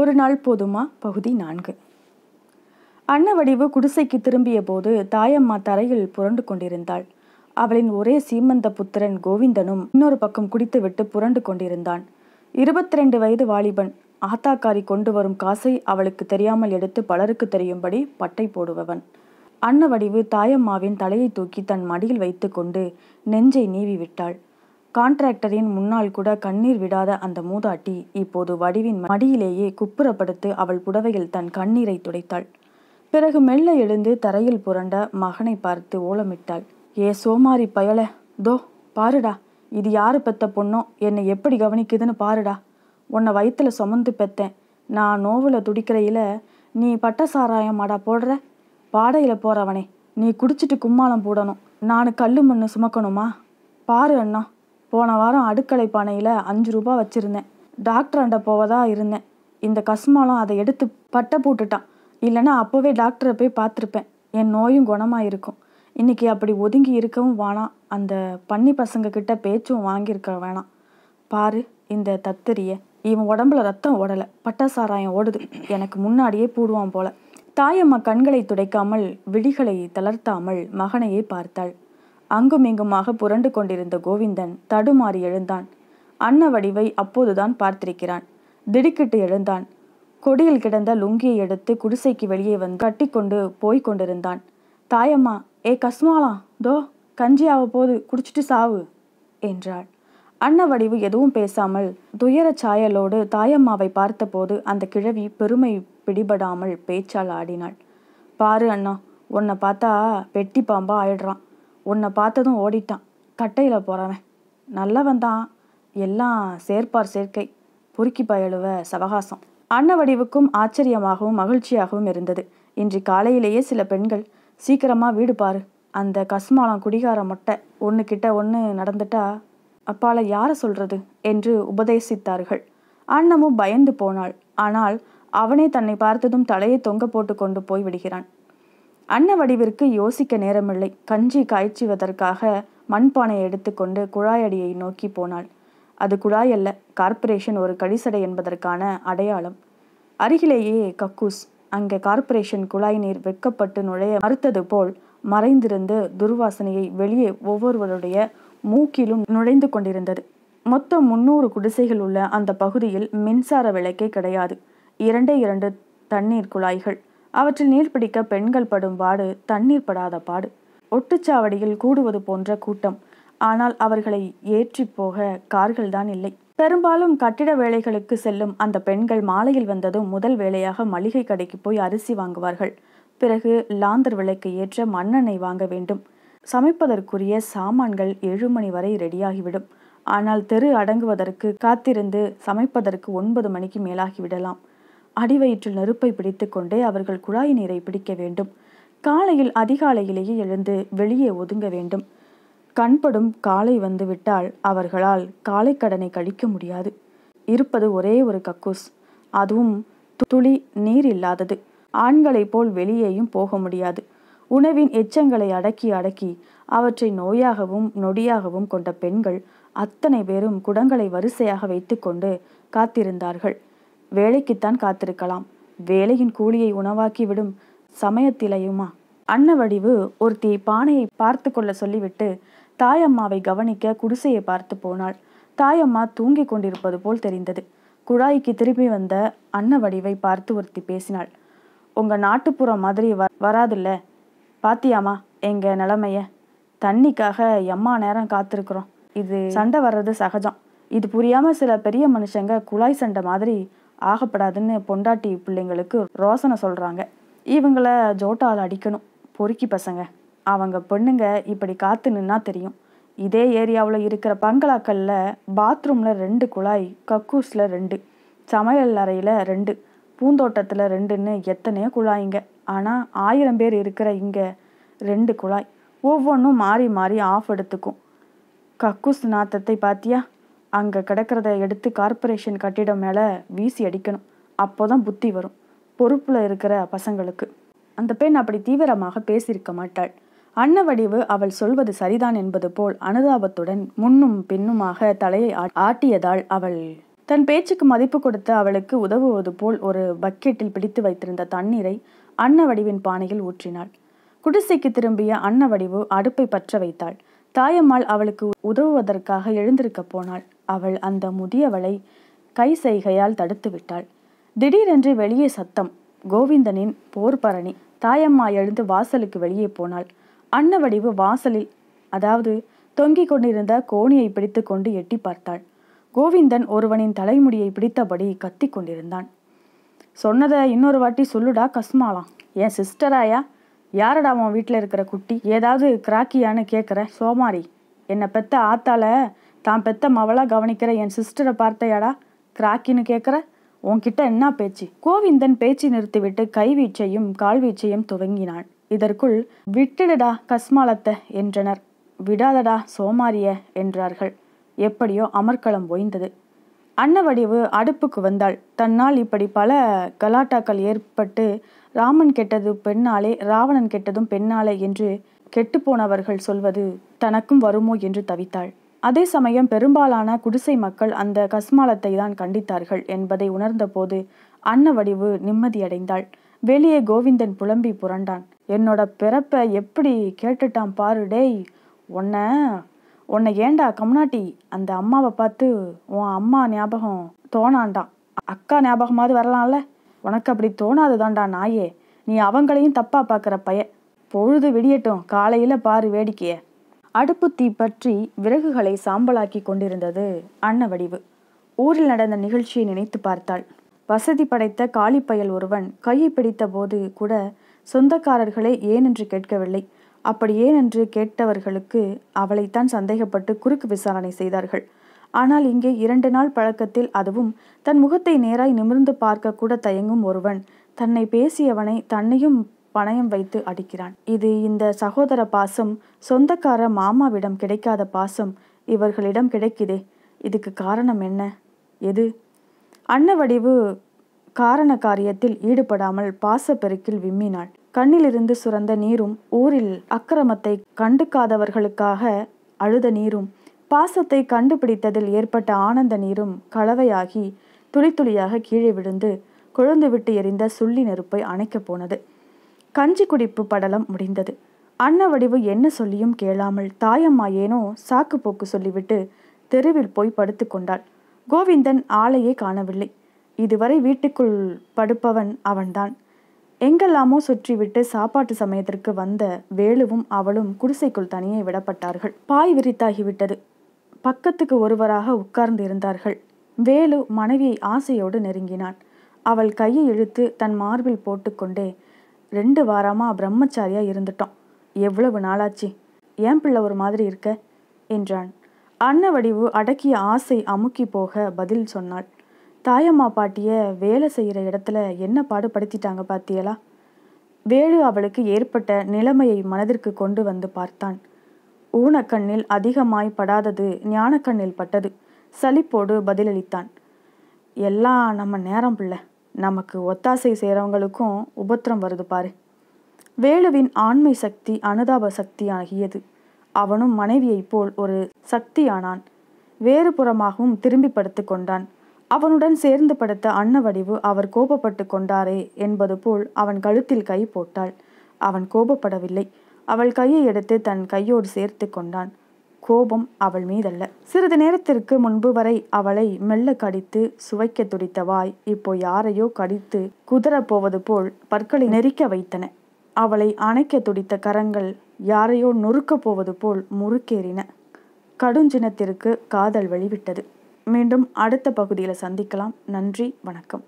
ஒரு நாள் போதுமா பகுதி நான்கு அன்னவடிவு குடிசைக்கு திரும்பிய போது தாயம்மா தரையில் புரண்டு கொண்டிருந்தாள் அவளின் ஒரே சீமந்த புத்திரன் கோவிந்தனும் இன்னொரு பக்கம் குடித்துவிட்டு புரண்டு கொண்டிருந்தான் இருபத்தி ரெண்டு வயது வாலிபன் ஆத்தாக்காரி கொண்டு வரும் காசை அவளுக்கு தெரியாமல் எடுத்து பலருக்கு தெரியும்படி பட்டை போடுபவன் அன்னவடிவு தாயம்மாவின் தலையை தூக்கி தன் மடியில் வைத்துக்கொண்டு நெஞ்சை நீவி விட்டாள் கான்ட்ராக்டரின் முன்னால் கூட கண்ணீர் விடாத அந்த மூதாட்டி இப்போது வடிவின் மடியிலேயே குப்புறப்படுத்து அவள் புடவையில் தன் கண்ணீரை துடைத்தாள் பிறகு மெல்ல எழுந்து தரையில் புரண்ட மகனை பார்த்து ஓலமிட்டாள் ஏ சோமாரி பயல தோ பாருடா இது யாரு பெத்த பொண்ணோ என்னை எப்படி கவனிக்குதுன்னு பாருடா உன்னை வயிற்றுல சுமந்து பெத்தேன் நான் நோவில் துடிக்கிறையில நீ பட்ட சாராயம் மாடா போடுற பாடையில் போறவனே நீ குடிச்சிட்டு கும்மாளம் போடணும் நான் கல் மண்ணு சுமக்கணுமா பாரு அண்ணா போன வாரம் அடுக்கலை பானையில் அஞ்சு ரூபா வச்சுருந்தேன் டாக்டர் அண்டை போவதா இருந்தேன் இந்த கஸ்மாலம் அதை எடுத்து பட்டை போட்டுட்டான் இல்லைன்னா அப்போவே டாக்டரை போய் பார்த்துருப்பேன் என் நோயும் குணமாக இருக்கும் இன்றைக்கி அப்படி ஒதுங்கி இருக்கவும் வேணாம் அந்த பன்னி பசங்கக்கிட்ட பேச்சும் வாங்கியிருக்க வேணாம் பாரு இந்த தத்தரிய இவன் உடம்புல ரத்தம் ஓடலை பட்டாசாராயம் ஓடுது எனக்கு முன்னாடியே பூடுவான் போல தாயம்மா கண்களை துடைக்காமல் விழிகளை தளர்த்தாமல் மகனையே பார்த்தாள் அங்குமிங்குமாக புரண்டு கொண்டிருந்த கோவிந்தன் தடுமாறி எழுந்தான் அன்ன வடிவை அப்போதுதான் பார்த்திருக்கிறான் திடுக்கிட்டு எழுந்தான் கொடியில் கிடந்த லுங்கியை எடுத்து குடிசைக்கு வெளியே வந்து கட்டிக்கொண்டு போய் கொண்டிருந்தான் தாயம்மா ஏ கஸ்மாலா தோ கஞ்சியாவ போது குடிச்சிட்டு சாவு என்றாள் அன்ன வடிவு எதுவும் பேசாமல் துயரச் சாயலோடு தாயம்மாவை பார்த்தபோது அந்த கிழவி பெருமை பிடிபடாமல் பேச்சால் ஆடினாள் பாரு அண்ணா உன்னை பார்த்தா பெட்டி பாம்பா ஆயிடுறான் உன்னை பார்த்ததும் ஓடிட்டான் கட்டையில் போகிறவன் நல்லவன் தான் எல்லாம் சேர்ப்பார் சேர்க்கை பொறுக்கி பயழுவ சவகாசம் அன்ன வடிவுக்கும் ஆச்சரியமாகவும் மகிழ்ச்சியாகவும் இருந்தது இன்று காலையிலேயே சில பெண்கள் சீக்கிரமாக வீடு பாரு அந்த கஸ்மாளம் குடிகார மொட்டை ஒன்று கிட்ட ஒன்று நடந்துட்டா அப்பால யாரை சொல்றது என்று உபதேசித்தார்கள் அன்னமும் பயந்து போனாள் ஆனால் அவனே தன்னை பார்த்ததும் தலையை தொங்க போட்டு கொண்டு போய் விடுகிறான் அன்ன வடிவிற்கு யோசிக்க நேரமில்லை கஞ்சி காய்ச்சுவதற்காக மண்பானை எடுத்துக்கொண்டு குழாயடியை நோக்கி போனாள் அது குழாய் அல்ல கார்ப்பரேஷன் ஒரு கழிசடை என்பதற்கான அடையாளம் அருகிலேயே கக்கூஸ் அங்கே கார்ப்பரேஷன் குழாய் நீர் வெட்கப்பட்டு நுழைய மறுத்தது போல் மறைந்திருந்து துர்வாசனையை வெளியே ஒவ்வொருவருடைய மூக்கிலும் நுழைந்து கொண்டிருந்தது மொத்தம் முன்னூறு குடிசைகள் உள்ள அந்த பகுதியில் மின்சார விளக்கே கிடையாது இரண்டே இரண்டு தண்ணீர் குழாய்கள் அவற்றில் நீர் பிடிக்க பெண்கள் படும் பாடு தண்ணீர் படாத பாடு ஒட்டுச்சாவடியில் கூடுவது போன்ற கூட்டம் ஆனால் அவர்களை ஏற்றி போக கார்கள்தான் இல்லை பெரும்பாலும் கட்டிட வேலைகளுக்கு செல்லும் அந்த பெண்கள் மாலையில் வந்ததும் முதல் வேலையாக மளிகை கடைக்கு போய் அரிசி வாங்குவார்கள் பிறகு லாந்தர் விலைக்கு ஏற்ற மண்ணெண்ணெய் வாங்க வேண்டும் சமைப்பதற்குரிய சாமான்கள் ஏழு மணி வரை ரெடியாகிவிடும் ஆனால் தெரு அடங்குவதற்கு காத்திருந்து சமைப்பதற்கு ஒன்பது மணிக்கு மேலாகிவிடலாம் அடிவயிற்றில் நெருப்பை பிடித்துக்கொண்டே கொண்டே அவர்கள் குழாய் நீரை பிடிக்க வேண்டும் காலையில் அதிகாலையிலேயே எழுந்து வெளியே ஒதுங்க வேண்டும் கண்படும் காலை வந்துவிட்டால் அவர்களால் காலை கடனை கழிக்க முடியாது இருப்பது ஒரே ஒரு கக்கூஸ் அதுவும் துளி நீர் இல்லாதது ஆண்களைப் போல் வெளியேயும் போக முடியாது உணவின் எச்சங்களை அடக்கி அடக்கி அவற்றை நோயாகவும் நொடியாகவும் கொண்ட பெண்கள் அத்தனை பேரும் குடங்களை வரிசையாக வைத்துக்கொண்டு காத்திருந்தார்கள் வேலைக்குத்தான் காத்திருக்கலாம் வேலையின் கூலியை உணவாக்கி விடும் சமயத்திலையுமா வடிவு ஒருத்தி பானையை பார்த்து கொள்ள சொல்லிவிட்டு தாயம்மாவை கவனிக்க குடிசையை பார்த்து போனாள் தாயம்மா தூங்கிக் கொண்டிருப்பது போல் தெரிந்தது குழாய்க்கு திரும்பி வந்த அன்ன வடிவை பார்த்து ஒருத்தி பேசினாள் உங்க நாட்டுப்புற மாதிரி வ வராதுல்ல பாத்தியாமா எங்க நிலைமைய தண்ணிக்காக எம்மா நேரம் காத்திருக்கிறோம் இது சண்டை வர்றது சகஜம் இது புரியாம சில பெரிய மனுஷங்க குழாய் சண்டை மாதிரி ஆகப்படாதுன்னு பொண்டாட்டி பிள்ளைங்களுக்கு ரோசனை சொல்கிறாங்க இவங்கள ஜோட்டால் அடிக்கணும் பொறுக்கி பசங்க அவங்க பொண்ணுங்க இப்படி காத்து நின்னா தெரியும் இதே ஏரியாவில் இருக்கிற பங்களாக்களில் பாத்ரூமில் ரெண்டு குழாய் கக்கூஸில் ரெண்டு சமையல் அறையில் ரெண்டு பூந்தோட்டத்தில் ரெண்டுன்னு எத்தனையோ குழாய்ங்க ஆனால் ஆயிரம் பேர் இருக்கிற இங்கே ரெண்டு குழாய் ஒவ்வொன்றும் மாறி மாறி ஆஃப் எடுத்துக்கும் கக்கூஸ் நாத்தத்தை பார்த்தியா அங்கே கிடக்கிறத எடுத்து கார்ப்பரேஷன் கட்டிடம் மேலே வீசி அடிக்கணும் அப்போ தான் புத்தி வரும் பொறுப்பில் இருக்கிற பசங்களுக்கு அந்த பெண் அப்படி தீவிரமாக பேசியிருக்க மாட்டாள் அன்ன வடிவு அவள் சொல்வது சரிதான் என்பது போல் அனுதாபத்துடன் முன்னும் பின்னுமாக தலையை ஆட்டியதால் அவள் தன் பேச்சுக்கு மதிப்பு கொடுத்து அவளுக்கு உதவுவது போல் ஒரு பக்கெட்டில் பிடித்து வைத்திருந்த தண்ணீரை அன்ன வடிவின் பானையில் ஊற்றினாள் குடிசைக்கு திரும்பிய அன்ன வடிவு அடுப்பை பற்ற வைத்தாள் தாயம்மாள் அவளுக்கு உதவுவதற்காக எழுந்திருக்க போனாள் அவள் அந்த முதியவளை கை செய்கையால் தடுத்து விட்டாள் திடீரென்று வெளியே சத்தம் கோவிந்தனின் போர்பரணி தாயம்மா எழுந்து வாசலுக்கு வெளியே போனாள் வடிவு வாசலில் அதாவது தொங்கிக் கொண்டிருந்த கோணியை பிடித்து கொண்டு எட்டி பார்த்தாள் கோவிந்தன் ஒருவனின் தலைமுடியை பிடித்தபடி கத்தி கொண்டிருந்தான் சொன்னதை இன்னொரு வாட்டி சொல்லுடா கஸ்மாலாம் என் சிஸ்டராயா யாரடா உன் வீட்டில் இருக்கிற குட்டி ஏதாவது கிராக்கியான்னு கேட்குற சோமாரி என்னை பெத்த ஆத்தால தான் பெத்த மவளாக கவனிக்கிற என் சிஸ்டரை பார்த்தையாடா கிராக்கின்னு கேட்குற உன்கிட்ட என்ன பேச்சு கோவிந்தன் பேச்சு நிறுத்திவிட்டு கைவீச்சையும் கால்வீச்சையும் துவங்கினான் இதற்குள் விட்டுடுடா கஸ்மாலத்தை என்றனர் விடாதடா சோமாரிய என்றார்கள் எப்படியோ அமர்க்களம் ஓய்ந்தது அன்னவடிவு அடுப்புக்கு வந்தாள் தன்னால் இப்படி பல கலாட்டாக்கள் ஏற்பட்டு ராமன் கெட்டது பெண்ணாலே ராவணன் கெட்டதும் பெண்ணாலே என்று கெட்டுப்போனவர்கள் சொல்வது தனக்கும் வருமோ என்று தவித்தாள் அதே சமயம் பெரும்பாலான குடிசை மக்கள் அந்த கஸ்மாலத்தை தான் கண்டித்தார்கள் என்பதை உணர்ந்தபோது வடிவு நிம்மதியடைந்தாள் வெளியே கோவிந்தன் புலம்பி புரண்டான் என்னோட பிறப்பை எப்படி கேட்டுட்டான் பாரு டேய் உன்னை உன்னை ஏண்டா கம்னாட்டி அந்த அம்மாவை பார்த்து உன் அம்மா ஞாபகம் தோணாண்டான் அக்கா ஞாபகமாவது வரலாம்ல உனக்கு அப்படி தோணாதுதான்டா நாயே நீ அவங்களையும் தப்பா பார்க்குற பைய பொழுது விடியட்டும் காலையில் பாரு வேடிக்கையை அடுப்பு தீ பற்றி விறகுகளை சாம்பலாக்கி கொண்டிருந்தது அன்னவடிவு ஊரில் நடந்த நிகழ்ச்சியை நினைத்து பார்த்தாள் வசதி படைத்த காளிப்பயல் ஒருவன் கையை பிடித்த போது கூட சொந்தக்காரர்களே ஏனென்று கேட்கவில்லை அப்படி ஏனென்று கேட்டவர்களுக்கு அவளைத்தான் சந்தேகப்பட்டு குறுக்கு விசாரணை செய்தார்கள் ஆனால் இங்கே இரண்டு நாள் பழக்கத்தில் அதுவும் தன் முகத்தை நேராய் நிமிர்ந்து பார்க்க கூட தயங்கும் ஒருவன் தன்னை பேசியவனை தன்னையும் பணயம் வைத்து அடிக்கிறான் இது இந்த சகோதர பாசம் சொந்தக்கார மாமாவிடம் கிடைக்காத பாசம் இவர்களிடம் கிடைக்குதே இதுக்கு காரணம் என்ன எது அன்னவடிவு காரண காரியத்தில் ஈடுபடாமல் பாசப்பெருக்கில் விம்மினாள் கண்ணிலிருந்து சுரந்த நீரும் ஊரில் அக்கிரமத்தை கண்டுக்காதவர்களுக்காக அழுத நீரும் பாசத்தை கண்டுபிடித்ததில் ஏற்பட்ட ஆனந்த நீரும் கலவையாகி துளி துளியாக கீழே விழுந்து கொழுந்துவிட்டு விட்டு எரிந்த சுள்ளி நெருப்பை அணைக்கப் போனது கஞ்சி குடிப்பு படலம் முடிந்தது அன்ன வடிவு என்ன சொல்லியும் கேளாமல் தாயம்மா ஏனோ சாக்கு போக்கு சொல்லிவிட்டு தெருவில் போய் படுத்து கொண்டாள் கோவிந்தன் ஆளையே காணவில்லை இதுவரை வீட்டுக்குள் படுப்பவன் அவன்தான் எங்கெல்லாமோ சுற்றிவிட்டு சாப்பாட்டு சமயத்திற்கு வந்த வேலுவும் அவளும் குடிசைக்குள் தனியே விடப்பட்டார்கள் பாய் விரித்தாகிவிட்டது பக்கத்துக்கு ஒருவராக உட்கார்ந்து இருந்தார்கள் வேலு மனைவியை ஆசையோடு நெருங்கினான் அவள் கையை இழுத்து தன் மார்பில் போட்டுக்கொண்டே ரெண்டு வாரமாக பிரம்மச்சாரியாக இருந்துட்டோம் எவ்வளவு நாளாச்சு ஏன் பிள்ளை ஒரு மாதிரி இருக்க என்றான் அன்ன வடிவு அடக்கிய ஆசை அமுக்கி போக பதில் சொன்னாள் தாயம்மா பாட்டிய வேலை செய்கிற இடத்துல என்ன பாடுபடுத்திட்டாங்க பாத்தியலா வேலு அவளுக்கு ஏற்பட்ட நிலைமையை மனதிற்கு கொண்டு வந்து பார்த்தான் ஊனக்கண்ணில் அதிகமாய் படாதது ஞானக்கண்ணில் பட்டது சலிப்போடு பதிலளித்தான் எல்லாம் நம்ம நேரம் பிள்ளை நமக்கு ஒத்தாசை செய்கிறவங்களுக்கும் உபத்திரம் வருது பாரு வேலுவின் ஆண்மை சக்தி அனுதாப சக்தி ஆகியது அவனும் மனைவியைப் போல் ஒரு சக்தியானான் வேறு புறமாகவும் திரும்பி படுத்து கொண்டான் அவனுடன் சேர்ந்து படுத்த அன்ன வடிவு அவர் கோபப்பட்டு கொண்டாரே என்பது போல் அவன் கழுத்தில் கை போட்டாள் அவன் கோபப்படவில்லை அவள் கையை எடுத்து தன் கையோடு சேர்த்து கொண்டான் கோபம் அவள் மீதல்ல சிறிது நேரத்திற்கு முன்பு வரை அவளை மெல்ல கடித்து சுவைக்க துடித்த வாய் இப்போ யாரையோ கடித்து போவது போல் பற்களை நெரிக்க வைத்தன அவளை அணைக்க துடித்த கரங்கள் யாரையோ நொறுக்கப் போவது போல் முறுக்கேறின கடுஞ்சினத்திற்கு காதல் வழிவிட்டது மீண்டும் அடுத்த பகுதியில் சந்திக்கலாம் நன்றி வணக்கம்